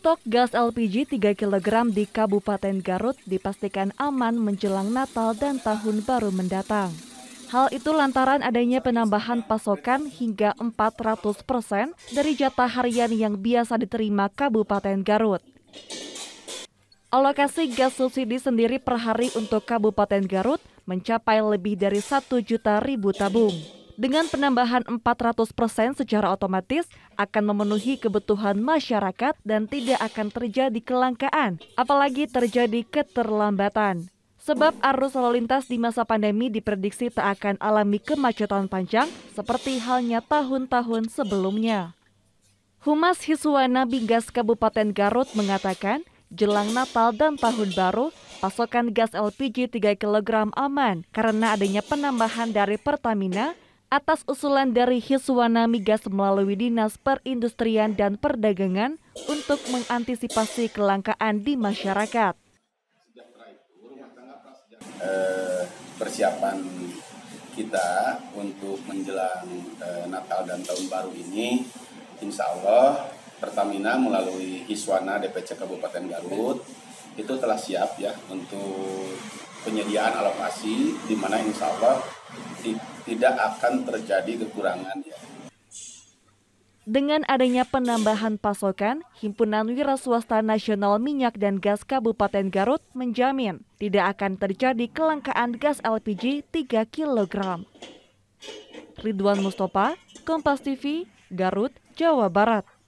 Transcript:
Stok gas LPG 3 kg di Kabupaten Garut dipastikan aman menjelang Natal dan Tahun Baru mendatang. Hal itu lantaran adanya penambahan pasokan hingga 400 persen dari jatah harian yang biasa diterima Kabupaten Garut. Alokasi gas subsidi sendiri per hari untuk Kabupaten Garut mencapai lebih dari 1 juta ribu tabung dengan penambahan 400% persen secara otomatis akan memenuhi kebutuhan masyarakat dan tidak akan terjadi kelangkaan, apalagi terjadi keterlambatan. Sebab arus lalu lintas di masa pandemi diprediksi tak akan alami kemacetan panjang seperti halnya tahun-tahun sebelumnya. Humas Hiswana Bigas Kabupaten Garut mengatakan, jelang Natal dan Tahun Baru, pasokan gas LPG 3 kg aman karena adanya penambahan dari Pertamina atas usulan dari Hiswana Migas melalui Dinas Perindustrian dan Perdagangan untuk mengantisipasi kelangkaan di masyarakat. Eh, persiapan kita untuk menjelang eh, Natal dan Tahun Baru ini, insya Allah Pertamina melalui Hiswana DPC Kabupaten Garut itu telah siap ya untuk penyediaan alokasi di mana insya Allah tidak akan terjadi kekurangan ya. Dengan adanya penambahan pasokan, Himpunan Wira Swasta Nasional Minyak dan Gas Kabupaten Garut menjamin tidak akan terjadi kelangkaan gas LPG 3 kg. Ridwan Mustopa, Kompas TV, Garut, Jawa Barat.